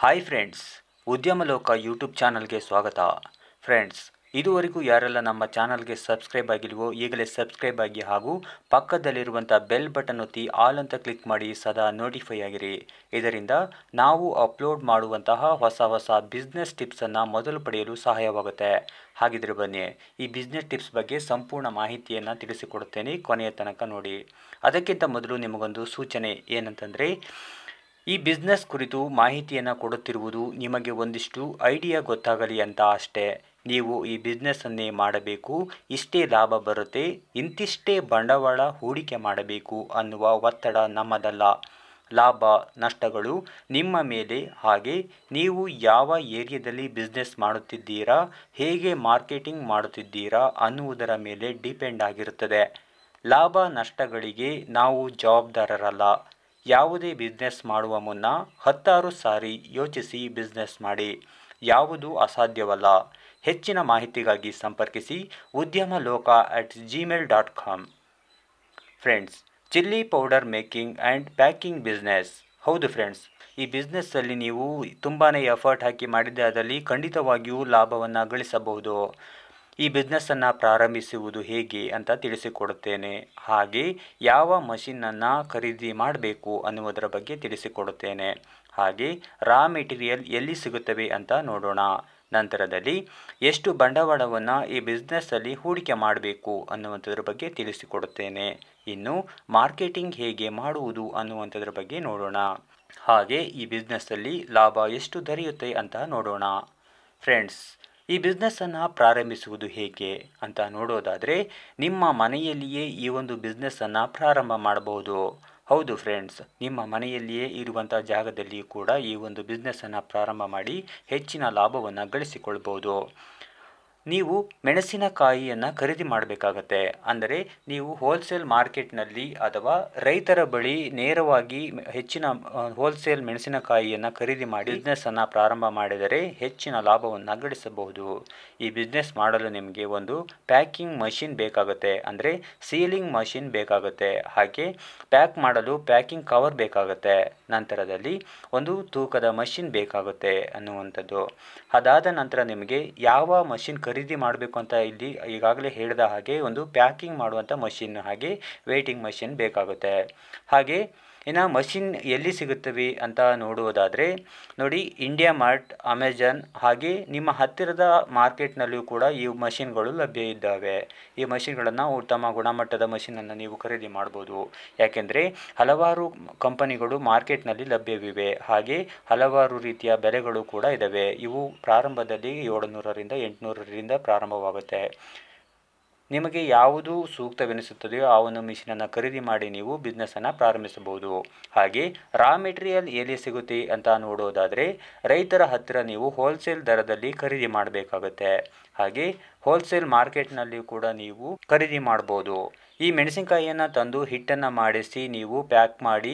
hi friends ಉದ್ಯಮ ಲೋಕ YouTube ಚಾನಲ್ಗೆ ಸ್ವಾಗತ ಫ್ರೆಂಡ್ಸ್ ಇದುವರೆಗೂ ಯಾರೆಲ್ಲ ನಮ್ಮ ಚಾನಲ್ಗೆ ಸಬ್ಸ್ಕ್ರೈಬ್ ಆಗಿಲ್ವೋ ಈಗಲೇ ಸಬ್ಸ್ಕ್ರೈಬ್ ಆಗಿ ಹಾಗೂ ಪಕ್ಕದಲ್ಲಿರುವಂಥ ಬೆಲ್ ಬಟನ್ ಒತ್ತಿ ಆಲ್ ಅಂತ ಕ್ಲಿಕ್ ಮಾಡಿ ಸದಾ ನೋಟಿಫೈ ಆಗಿರಿ ಇದರಿಂದ ನಾವು ಅಪ್ಲೋಡ್ ಮಾಡುವಂತಹ ಹೊಸ ಹೊಸ ಬಿಸ್ನೆಸ್ ಟಿಪ್ಸನ್ನು ಮೊದಲು ಪಡೆಯಲು ಸಹಾಯವಾಗುತ್ತೆ ಹಾಗಿದ್ರೆ ಬನ್ನಿ ಈ ಬಿಸ್ನೆಸ್ ಟಿಪ್ಸ್ ಬಗ್ಗೆ ಸಂಪೂರ್ಣ ಮಾಹಿತಿಯನ್ನು ತಿಳಿಸಿಕೊಡುತ್ತೇನೆ ಕೊನೆಯ ತನಕ ನೋಡಿ ಅದಕ್ಕಿಂತ ಮೊದಲು ನಿಮಗೊಂದು ಸೂಚನೆ ಏನಂತಂದರೆ ಈ ಬಿಸ್ನೆಸ್ ಕುರಿತು ಮಾಹಿತಿಯನ್ನು ಕೊಡುತ್ತಿರುವುದು ನಿಮಗೆ ಒಂದಿಷ್ಟು ಐಡಿಯಾ ಗೊತ್ತಾಗಲಿ ಅಂತ ಅಷ್ಟೇ ನೀವು ಈ ಬಿಸ್ನೆಸ್ಸನ್ನೇ ಮಾಡಬೇಕು ಇಷ್ಟೇ ಲಾಭ ಬರುತ್ತೆ ಇಂತಿಷ್ಟೇ ಬಂಡವಾಳ ಹೂಡಿಕೆ ಮಾಡಬೇಕು ಅನ್ನುವ ಒತ್ತಡ ನಮ್ಮದಲ್ಲ ಲಾಭ ನಷ್ಟಗಳು ನಿಮ್ಮ ಮೇಲೆ ಹಾಗೆ ನೀವು ಯಾವ ಏರಿಯಾದಲ್ಲಿ ಬಿಸ್ನೆಸ್ ಮಾಡುತ್ತಿದ್ದೀರಾ ಹೇಗೆ ಮಾರ್ಕೆಟಿಂಗ್ ಮಾಡುತ್ತಿದ್ದೀರಾ ಅನ್ನುವುದರ ಮೇಲೆ ಡಿಪೆಂಡ್ ಆಗಿರುತ್ತದೆ ಲಾಭ ನಷ್ಟಗಳಿಗೆ ನಾವು ಜವಾಬ್ದಾರರಲ್ಲ ಯಾವುದೇ ಬಿಸ್ನೆಸ್ ಮಾಡುವ ಮುನ್ನ ಹತ್ತಾರು ಸಾರಿ ಯೋಚಿಸಿ ಬಿಸ್ನೆಸ್ ಮಾಡಿ ಯಾವುದು ಅಸಾಧ್ಯವಲ್ಲ ಹೆಚ್ಚಿನ ಮಾಹಿತಿಗಾಗಿ ಸಂಪರ್ಕಿಸಿ Udyama Loka at Gmail dot com friends chilli powder making and packing business ಹೌದು ಫ್ರೆಂಡ್ಸ್ ಈ ಬಿಸ್ನೆಸ್ಸಲ್ಲಿ ನೀವು ತುಂಬಾ ಎಫರ್ಟ್ ಹಾಕಿ ಮಾಡಿದ್ದೇ ಅದರಲ್ಲಿ ಖಂಡಿತವಾಗಿಯೂ ಲಾಭವನ್ನು ಗಳಿಸಬಹುದು ಈ ಬಿಸ್ನೆಸ್ಸನ್ನು ಪ್ರಾರಂಭಿಸುವುದು ಹೇಗೆ ಅಂತ ತಿಳಿಸಿಕೊಡುತ್ತೇನೆ ಹಾಗೆ ಯಾವ ಮಷಿನನ್ನು ಖರೀದಿ ಮಾಡಬೇಕು ಅನ್ನುವುದರ ಬಗ್ಗೆ ತಿಳಿಸಿಕೊಡುತ್ತೇನೆ ಹಾಗೆ ರಾ ಮೆಟೀರಿಯಲ್ ಎಲ್ಲಿ ಸಿಗುತ್ತವೆ ಅಂತ ನೋಡೋಣ ನಂತರದಲ್ಲಿ ಎಷ್ಟು ಬಂಡವಾಳವನ್ನು ಈ ಬಿಸ್ನೆಸ್ಸಲ್ಲಿ ಹೂಡಿಕೆ ಮಾಡಬೇಕು ಅನ್ನುವಂಥದ್ರ ಬಗ್ಗೆ ತಿಳಿಸಿಕೊಡುತ್ತೇನೆ ಇನ್ನು ಮಾರ್ಕೆಟಿಂಗ್ ಹೇಗೆ ಮಾಡುವುದು ಅನ್ನುವಂಥದ್ರ ಬಗ್ಗೆ ನೋಡೋಣ ಹಾಗೆ ಈ ಬಿಸ್ನೆಸ್ಸಲ್ಲಿ ಲಾಭ ಎಷ್ಟು ದೊರೆಯುತ್ತೆ ಅಂತ ನೋಡೋಣ ಫ್ರೆಂಡ್ಸ್ ಈ ಬಿಸ್ನೆಸ್ಸನ್ನು ಪ್ರಾರಂಭಿಸುವುದು ಹೇಗೆ ಅಂತ ನೋಡೋದಾದರೆ ನಿಮ್ಮ ಮನೆಯಲ್ಲಿಯೇ ಈ ಒಂದು ಬಿಸ್ನೆಸ್ಸನ್ನು ಪ್ರಾರಂಭ ಮಾಡಬಹುದು ಹೌದು ಫ್ರೆಂಡ್ಸ್ ನಿಮ್ಮ ಮನೆಯಲ್ಲಿಯೇ ಇರುವಂಥ ಜಾಗದಲ್ಲಿಯೂ ಕೂಡ ಈ ಒಂದು ಬಿಸ್ನೆಸ್ಸನ್ನು ಪ್ರಾರಂಭ ಮಾಡಿ ಹೆಚ್ಚಿನ ಲಾಭವನ್ನು ಗಳಿಸಿಕೊಳ್ಬೋದು ನೀವು ಮೆಣಸಿನಕಾಯಿಯನ್ನು ಖರೀದಿ ಮಾಡಬೇಕಾಗತ್ತೆ ಅಂದರೆ ನೀವು ಹೋಲ್ಸೇಲ್ ಮಾರ್ಕೆಟ್ನಲ್ಲಿ ಅಥವಾ ರೈತರ ಬಳಿ ನೇರವಾಗಿ ಹೆಚ್ಚಿನ ಹೋಲ್ಸೇಲ್ ಮೆಣಸಿನಕಾಯಿಯನ್ನು ಖರೀದಿ ಮಾಡಿ ಬಿಸ್ನೆಸ್ಸನ್ನು ಪ್ರಾರಂಭ ಮಾಡಿದರೆ ಹೆಚ್ಚಿನ ಲಾಭವನ್ನು ಗಳಿಸಬಹುದು ಈ ಬಿಸ್ನೆಸ್ ಮಾಡಲು ನಿಮಗೆ ಒಂದು ಪ್ಯಾಕಿಂಗ್ ಮಷಿನ್ ಬೇಕಾಗುತ್ತೆ ಅಂದರೆ ಸೀಲಿಂಗ್ ಮಷಿನ್ ಬೇಕಾಗುತ್ತೆ ಹಾಗೆ ಪ್ಯಾಕ್ ಮಾಡಲು ಪ್ಯಾಕಿಂಗ್ ಕವರ್ ಬೇಕಾಗುತ್ತೆ ನಂತರದಲ್ಲಿ ಒಂದು ತೂಕದ ಮಷಿನ್ ಬೇಕಾಗುತ್ತೆ ಅನ್ನುವಂಥದ್ದು ಅದಾದ ನಂತರ ನಿಮಗೆ ಯಾವ ಮಷಿನ್ ಖರೀದಿ ಖರೀದಿ ಮಾಡಬೇಕು ಅಂತ ಇಲ್ಲಿ ಈಗಾಗಲೇ ಹೇಳಿದ ಹಾಗೆ ಒಂದು ಪ್ಯಾಕಿಂಗ್ ಮಾಡುವಂಥ ಮಷಿನ್ ಹಾಗೆ ವೆಯ್ಟಿಂಗ್ ಮಷಿನ್ ಬೇಕಾಗುತ್ತೆ ಹಾಗೆ ಇನ್ನು ಮಷಿನ್ ಎಲ್ಲಿ ಸಿಗುತ್ತವೆ ಅಂತ ನೋಡುವುದಾದರೆ ನೋಡಿ ಇಂಡಿಯಾ ಮಾರ್ಟ್ ಅಮೆಜಾನ್ ಹಾಗೆ ನಿಮ್ಮ ಹತ್ತಿರದ ಮಾರ್ಕೆಟ್ನಲ್ಲಿಯೂ ಕೂಡ ಈ ಮಷಿನ್ಗಳು ಲಭ್ಯ ಇದ್ದಾವೆ ಈ ಮಷಿನ್ಗಳನ್ನು ಉತ್ತಮ ಗುಣಮಟ್ಟದ ಮಷಿನನ್ನು ನೀವು ಖರೀದಿ ಮಾಡ್ಬೋದು ಯಾಕೆಂದರೆ ಹಲವಾರು ಕಂಪನಿಗಳು ಮಾರ್ಕೆಟ್ನಲ್ಲಿ ಲಭ್ಯವಿವೆ ಹಾಗೆ ಹಲವಾರು ರೀತಿಯ ಬೆಲೆಗಳು ಕೂಡ ಇದ್ದಾವೆ ಇವು ಪ್ರಾರಂಭದಲ್ಲಿ ಏಳುನೂರರಿಂದ ಎಂಟುನೂರರಿಂದ ಪ್ರಾರಂಭವಾಗುತ್ತೆ ನಿಮಗೆ ಯಾವುದು ಸೂಕ್ತವೆನಿಸುತ್ತದೆಯೋ ಆ ಒಂದು ಮಿಷಿನನ್ನು ಖರೀದಿ ಮಾಡಿ ನೀವು ಬಿಸ್ನೆಸ್ಸನ್ನು ಪ್ರಾರಂಭಿಸಬಹುದು ಹಾಗೆ ರಾ ಮೆಟೀರಿಯಲ್ ಎಲ್ಲಿ ಸಿಗುತ್ತೆ ಅಂತ ನೋಡೋದಾದರೆ ರೈತರ ಹತ್ತಿರ ನೀವು ಹೋಲ್ಸೇಲ್ ದರದಲ್ಲಿ ಖರೀದಿ ಮಾಡಬೇಕಾಗುತ್ತೆ ಹಾಗೆ ಹೋಲ್ಸೇಲ್ ಮಾರ್ಕೆಟ್ನಲ್ಲಿಯೂ ಕೂಡ ನೀವು ಖರೀದಿ ಮಾಡ್ಬೋದು ಈ ಮೆಣಸಿನಕಾಯಿಯನ್ನು ತಂದು ಹಿಟ್ಟನ್ನು ಮಾಡಿಸಿ ನೀವು ಪ್ಯಾಕ್ ಮಾಡಿ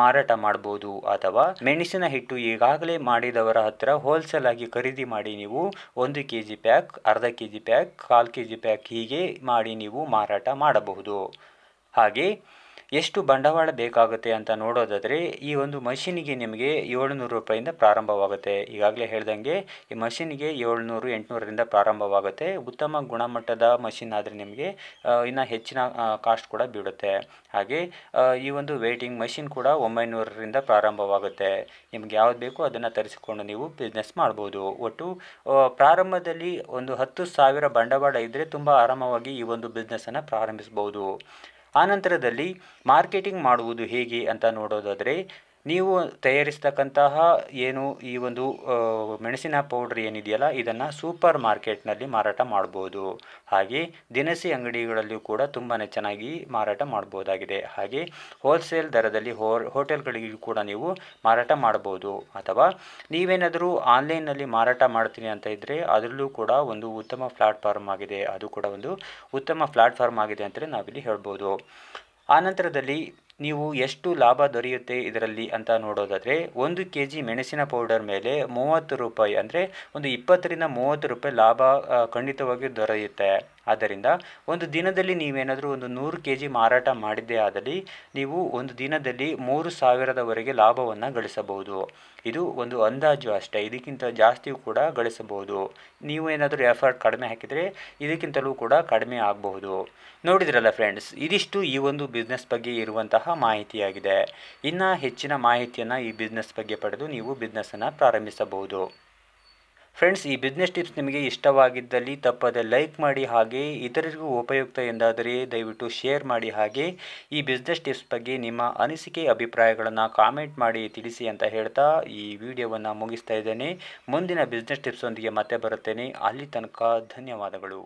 ಮಾರಾಟ ಮಾಡ್ಬೋದು ಅಥವಾ ಮೆಣಸಿನ ಹಿಟ್ಟು ಈಗಾಗಲೇ ಮಾಡಿದವರ ಹತ್ರ ಹೋಲ್ಸೇಲ್ ಆಗಿ ಖರೀದಿ ಮಾಡಿ ನೀವು ಒಂದು ಕೆ ಜಿ ಪ್ಯಾಕ್ ಅರ್ಧ ಕೆ ಜಿ ಪ್ಯಾಕ್ ಕಾಲು ಕೆ ಜಿ ಪ್ಯಾಕ್ ಹೀಗೆ ಮಾಡಿ ನೀವು ಮಾರಾಟ ಮಾಡಬಹುದು ಹಾಗೆ ಎಷ್ಟು ಬಂಡವಾಳ ಬೇಕಾಗುತ್ತೆ ಅಂತ ನೋಡೋದಾದರೆ ಈ ಒಂದು ಮಷೀನಿಗೆ ನಿಮಗೆ ಏಳ್ನೂರು ರೂಪಾಯಿಂದ ಪ್ರಾರಂಭವಾಗುತ್ತೆ ಈಗಾಗಲೇ ಹೇಳ್ದಂಗೆ ಈ ಮಷೀನಿಗೆ ಏಳ್ನೂರು ಎಂಟುನೂರರಿಂದ ಪ್ರಾರಂಭವಾಗುತ್ತೆ ಉತ್ತಮ ಗುಣಮಟ್ಟದ ಮಷಿನ್ ಆದರೆ ನಿಮಗೆ ಇನ್ನು ಹೆಚ್ಚಿನ ಕಾಸ್ಟ್ ಕೂಡ ಬೀಳುತ್ತೆ ಹಾಗೆ ಈ ಒಂದು ವೇಟಿಂಗ್ ಮಷಿನ್ ಕೂಡ ಒಂಬೈನೂರರಿಂದ ಪ್ರಾರಂಭವಾಗುತ್ತೆ ನಿಮ್ಗೆ ಯಾವ್ದು ಬೇಕೋ ಅದನ್ನು ತರಿಸಿಕೊಂಡು ನೀವು ಬಿಸ್ನೆಸ್ ಮಾಡ್ಬೋದು ಒಟ್ಟು ಪ್ರಾರಂಭದಲ್ಲಿ ಒಂದು ಹತ್ತು ಸಾವಿರ ಬಂಡವಾಳ ಇದ್ದರೆ ತುಂಬ ಆರಾಮವಾಗಿ ಈ ಒಂದು ಬಿಸ್ನೆಸ್ಸನ್ನು ಪ್ರಾರಂಭಿಸ್ಬೋದು ಆನಂತರದಲ್ಲಿ ಮಾರ್ಕೆಟಿಂಗ್ ಮಾಡುವುದು ಹೇಗೆ ಅಂತ ನೋಡೋದಾದರೆ ನೀವು ತಯಾರಿಸ್ತಕ್ಕಂತಹ ಏನು ಈ ಒಂದು ಮೆಣಸಿನ ಪೌಡ್ರ್ ಏನಿದೆಯಲ್ಲ ಇದನ್ನು ಸೂಪರ್ ಮಾರ್ಕೆಟ್ನಲ್ಲಿ ಮಾರಾಟ ಮಾಡ್ಬೋದು ಹಾಗೆ ದಿನಸಿ ಅಂಗಡಿಗಳಲ್ಲಿ ಕೂಡ ತುಂಬಾ ಚೆನ್ನಾಗಿ ಮಾರಾಟ ಮಾಡ್ಬೋದಾಗಿದೆ ಹಾಗೆ ಹೋಲ್ಸೇಲ್ ದರದಲ್ಲಿ ಹೋ ಹೋಟೆಲ್ಗಳಿಗೂ ಕೂಡ ನೀವು ಮಾರಾಟ ಮಾಡ್ಬೋದು ಅಥವಾ ನೀವೇನಾದರೂ ಆನ್ಲೈನ್ನಲ್ಲಿ ಮಾರಾಟ ಮಾಡ್ತೀನಿ ಅಂತ ಇದ್ದರೆ ಅದರಲ್ಲೂ ಕೂಡ ಒಂದು ಉತ್ತಮ ಪ್ಲಾಟ್ಫಾರ್ಮ್ ಆಗಿದೆ ಅದು ಕೂಡ ಒಂದು ಉತ್ತಮ ಪ್ಲಾಟ್ಫಾರ್ಮ್ ಆಗಿದೆ ಅಂತಲೇ ನಾವಿಲ್ಲಿ ಹೇಳ್ಬೋದು ಆನಂತರದಲ್ಲಿ ನೀವು ಎಷ್ಟು ಲಾಭ ದೊರೆಯುತ್ತೆ ಇದರಲ್ಲಿ ಅಂತ ನೋಡೋದಾದರೆ ಒಂದು ಕೆ ಜಿ ಮೆಣಸಿನ ಪೌಡರ್ ಮೇಲೆ ಮೂವತ್ತು ರೂಪಾಯಿ ಅಂದರೆ ಒಂದು ಇಪ್ಪತ್ತರಿಂದ ಮೂವತ್ತು ರೂಪಾಯಿ ಲಾಭ ಖಂಡಿತವಾಗಿಯೂ ದೊರೆಯುತ್ತೆ ಆದ್ದರಿಂದ ಒಂದು ದಿನದಲ್ಲಿ ನೀವೇನಾದರೂ ಒಂದು ನೂರು ಕೆ ಜಿ ಮಾರಾಟ ಮಾಡಿದ್ದೇ ಆದಲ್ಲಿ ನೀವು ಒಂದು ದಿನದಲ್ಲಿ ಮೂರು ಸಾವಿರದವರೆಗೆ ಲಾಭವನ್ನು ಗಳಿಸಬಹುದು ಇದು ಒಂದು ಅಂದಾಜು ಅಷ್ಟೇ ಇದಕ್ಕಿಂತ ಜಾಸ್ತಿಯೂ ಕೂಡ ಗಳಿಸಬಹುದು ನೀವು ಏನಾದರೂ ಎಫರ್ಟ್ ಕಡಿಮೆ ಹಾಕಿದರೆ ಇದಕ್ಕಿಂತಲೂ ಕೂಡ ಕಡಿಮೆ ಆಗಬಹುದು ನೋಡಿದ್ರಲ್ಲ ಫ್ರೆಂಡ್ಸ್ ಇದಿಷ್ಟು ಈ ಒಂದು ಬಿಸ್ನೆಸ್ ಬಗ್ಗೆ ಇರುವಂತಹ ಮಾಹಿತಿಯಾಗಿದೆ ಇನ್ನೂ ಹೆಚ್ಚಿನ ಮಾಹಿತಿಯನ್ನು ಈ ಬಿಸ್ನೆಸ್ ಬಗ್ಗೆ ಪಡೆದು ನೀವು ಬಿಸ್ನೆಸ್ಸನ್ನು ಪ್ರಾರಂಭಿಸಬಹುದು ಫ್ರೆಂಡ್ಸ್ ಈ ಬಿಸ್ನೆಸ್ ಟಿಪ್ಸ್ ನಿಮಗೆ ಇಷ್ಟವಾಗಿದ್ದಲ್ಲಿ ತಪ್ಪದೆ ಲೈಕ್ ಮಾಡಿ ಹಾಗೆ ಇತರರಿಗೂ ಉಪಯುಕ್ತ ಎಂದಾದರೆ ದಯವಿಟ್ಟು ಶೇರ್ ಮಾಡಿ ಹಾಗೆ ಈ ಬಿಸ್ನೆಸ್ ಟಿಪ್ಸ್ ಬಗ್ಗೆ ನಿಮ್ಮ ಅನಿಸಿಕೆ ಅಭಿಪ್ರಾಯಗಳನ್ನು ಕಾಮೆಂಟ್ ಮಾಡಿ ತಿಳಿಸಿ ಅಂತ ಹೇಳ್ತಾ ಈ ವಿಡಿಯೋವನ್ನು ಮುಗಿಸ್ತಾ ಇದ್ದೇನೆ ಮುಂದಿನ ಬಿಸ್ನೆಸ್ ಟಿಪ್ಸ್ ಒಂದಿಗೆ ಮತ್ತೆ ಬರುತ್ತೇನೆ ಅಲ್ಲಿ ತನಕ ಧನ್ಯವಾದಗಳು